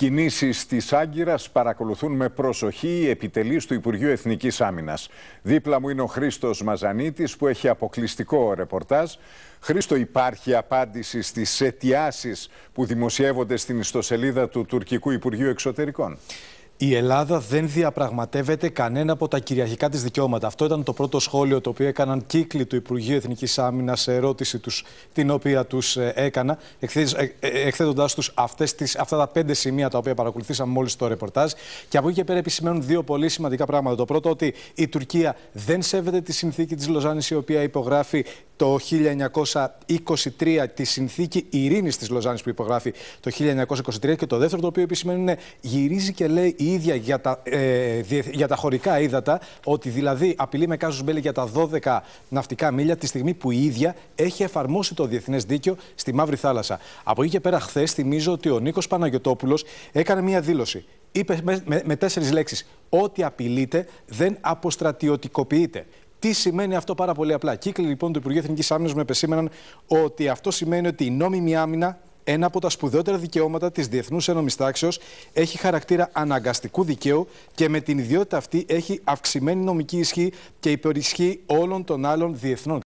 κινήσεις της Άγκυρας παρακολουθούν με προσοχή οι επιτελείς του Υπουργείου Εθνικής Άμυνας. Δίπλα μου είναι ο Χρήστος Μαζανίτης που έχει αποκλειστικό ρεπορτάζ. Χρήστο, υπάρχει απάντηση στις αιτιάσεις που δημοσιεύονται στην ιστοσελίδα του Τουρκικού Υπουργείου Εξωτερικών. Η Ελλάδα δεν διαπραγματεύεται κανένα από τα κυριαρχικά της δικαιώματα. Αυτό ήταν το πρώτο σχόλιο το οποίο έκαναν κύκλοι του Υπουργείου Εθνικής Άμυνας σε ερώτηση τους, την οποία τους ε, έκανα, ε, ε, εκθέτοντάς τους αυτά τα πέντε σημεία τα οποία παρακολουθήσαμε μόλις το ρεπορτάζ. Και από εκεί και πέρα επισημαίνουν δύο πολύ σημαντικά πράγματα. Το πρώτο, ότι η Τουρκία δεν σέβεται τη συνθήκη της Λοζάνης, η οποία υπογράφει το 1923, τη συνθήκη ειρήνης της Λοζάνης που υπογράφει το 1923 και το δεύτερο το οποίο επισημαίνει είναι γυρίζει και λέει η ίδια για τα, ε, για τα χωρικά ύδατα ότι δηλαδή απειλεί με κάζους μπέλη για τα 12 ναυτικά μίλια τη στιγμή που η ίδια έχει εφαρμόσει το διεθνές δίκαιο στη Μαύρη Θάλασσα. Από εκεί και πέρα χθες θυμίζω ότι ο Νίκος Παναγιωτόπουλος έκανε μια δήλωση. Είπε με, με, με τέσσερις λέξεις «Ό,τι απειλείται δεν αποστρατιωτικοποιείται». Τι σημαίνει αυτό πάρα πολύ απλά. Κύκλοι λοιπόν του Υπουργείου Εθνικής Άμυνας με επεσήμεναν ότι αυτό σημαίνει ότι η νόμιμη άμυνα ένα από τα σπουδαιότερα δικαιώματα της Διεθνούς Ένωμης Τάξεως έχει χαρακτήρα αναγκαστικού δικαίου και με την ιδιότητα αυτή έχει αυξημένη νομική ισχύ και υπερισχύ όλων των άλλων διεθνών.